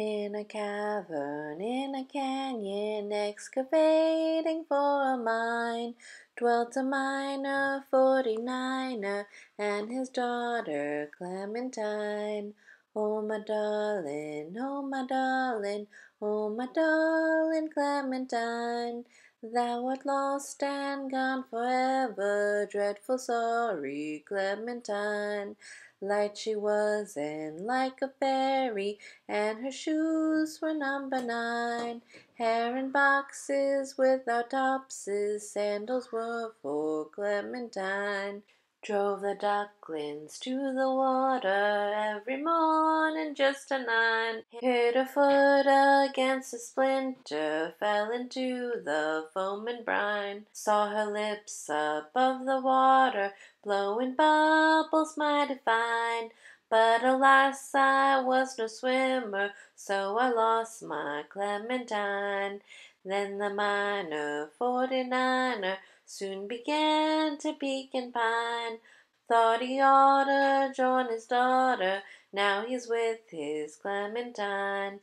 In a cavern, in a canyon, excavating for a mine, dwelt a miner, 49 niner, and his daughter, Clementine. Oh, my darling, oh, my darling, oh, my darling Clementine, thou art lost and gone forever, dreadful sorry Clementine. Light she was and like a fairy, and her shoes were number nine. Hair in boxes without topses, sandals were for Clementine. Drove the ducklings to the water every morning just a nine. Hit a foot against a splinter, fell into the foam and brine. Saw her lips above the water, blowing bubbles mighty fine. But alas, I was no swimmer, so I lost my Clementine. Then the miner, forty-niner soon began to peek and pine. Thought he ought to join his daughter, now he's with his Clementine.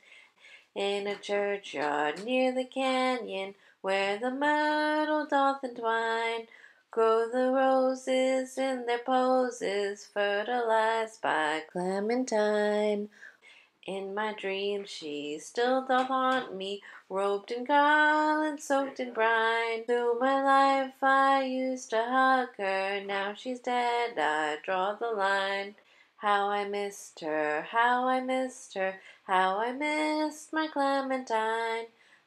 In a churchyard near the canyon, where the myrtle doth entwine, grow the roses in their poses, fertilized by Clementine. In my dreams, she still doth haunt me, robed in garland, soaked in brine. Through my life I used to hug her, now she's dead, I draw the line. How I missed her, how I missed her, how I missed my Clementine.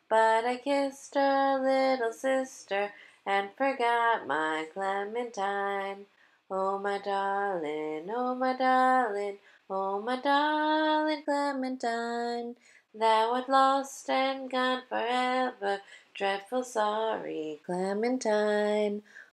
But I kissed her little sister and forgot my Clementine. Oh, my darling, oh, my darling, Oh, my darling Clementine, thou art lost and gone forever, dreadful sorry Clementine.